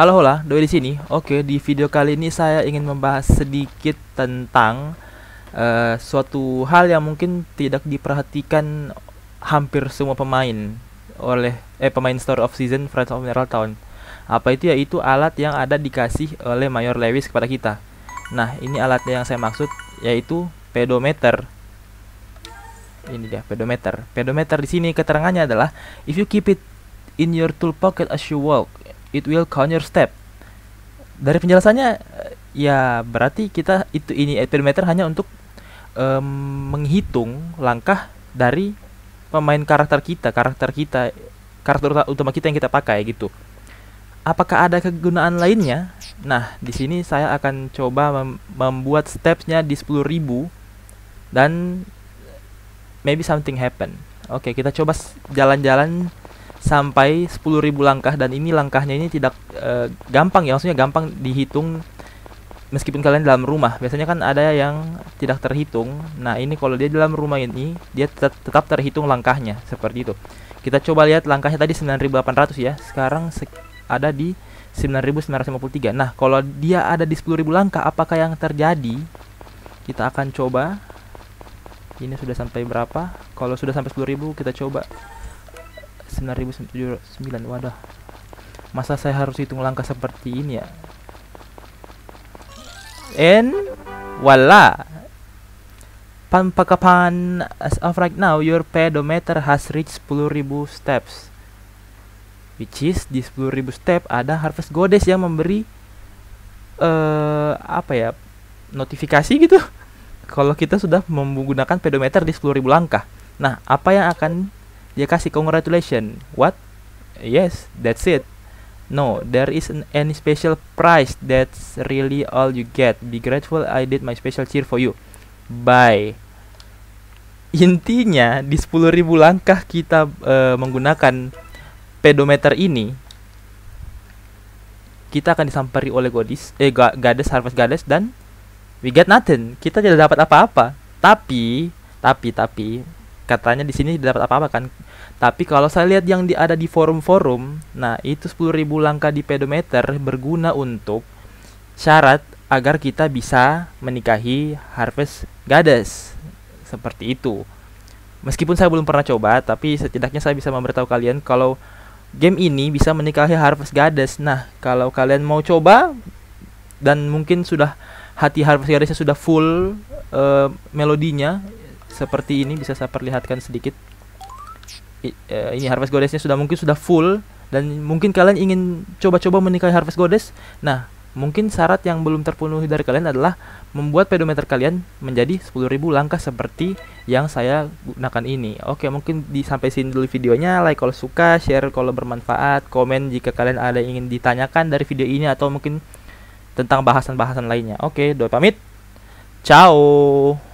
Halo hola, Doi di sini. Oke, di video kali ini saya ingin membahas sedikit tentang uh, suatu hal yang mungkin tidak diperhatikan hampir semua pemain oleh eh pemain Store of Season Friends of Mineral Town. Apa itu yaitu alat yang ada dikasih oleh Mayor Lewis kepada kita. Nah, ini alatnya yang saya maksud yaitu pedometer ini dia pedometer. Pedometer di sini keterangannya adalah if you keep it in your tool pocket as you walk, it will count your step. Dari penjelasannya eh, ya berarti kita itu ini perimeter hanya untuk um, menghitung langkah dari pemain karakter kita, karakter kita, karakter utama kita yang kita pakai gitu. Apakah ada kegunaan lainnya? Nah, di sini saya akan coba mem membuat stepsnya di 10.000 dan maybe something happen. Oke, okay, kita coba jalan-jalan sampai 10.000 langkah dan ini langkahnya ini tidak uh, gampang ya maksudnya gampang dihitung meskipun kalian dalam rumah biasanya kan ada yang tidak terhitung nah ini kalau dia dalam rumah ini dia tetap, tetap terhitung langkahnya seperti itu kita coba lihat langkahnya tadi 9800 ya sekarang se ada di 9953 nah kalau dia ada di 10.000 langkah apakah yang terjadi kita akan coba ini sudah sampai berapa kalau sudah sampai 10.000 kita coba 9079 wadah masa saya harus hitung langkah seperti ini ya and voila pakapan as of right now, your pedometer has reached 10.000 steps. Which is, di 10.000 step ada Harvest Goddess yang memberi, uh, apa ya, notifikasi gitu. Kalau kita sudah menggunakan pedometer di 10.000 langkah. Nah, apa yang akan dia kasih congratulation what yes that's it no there isn't any special prize that's really all you get be grateful I did my special cheer for you bye intinya di 10.000 langkah kita uh, menggunakan pedometer ini kita akan disamperi oleh godis eh ga, gades harvest gades dan we get nothing kita tidak dapat apa-apa tapi tapi tapi katanya di sini dapat apa-apa kan. Tapi kalau saya lihat yang di, ada di forum-forum, nah itu 10.000 langkah di pedometer berguna untuk syarat agar kita bisa menikahi Harvest Goddess. Seperti itu. Meskipun saya belum pernah coba, tapi setidaknya saya bisa memberitahu kalian kalau game ini bisa menikahi Harvest Goddess. Nah, kalau kalian mau coba dan mungkin sudah hati Harvest Goddessnya sudah full uh, melodinya, seperti ini bisa saya perlihatkan sedikit I, uh, ini harvest goddessnya sudah mungkin sudah full dan mungkin kalian ingin coba-coba menikahi harvest goddess nah mungkin syarat yang belum terpenuhi dari kalian adalah membuat pedometer kalian menjadi 10.000 langkah seperti yang saya gunakan ini. Oke, mungkin di sampai sini dulu videonya. Like kalau suka, share kalau bermanfaat, komen jika kalian ada yang ingin ditanyakan dari video ini atau mungkin tentang bahasan-bahasan lainnya. Oke, doi pamit. Ciao.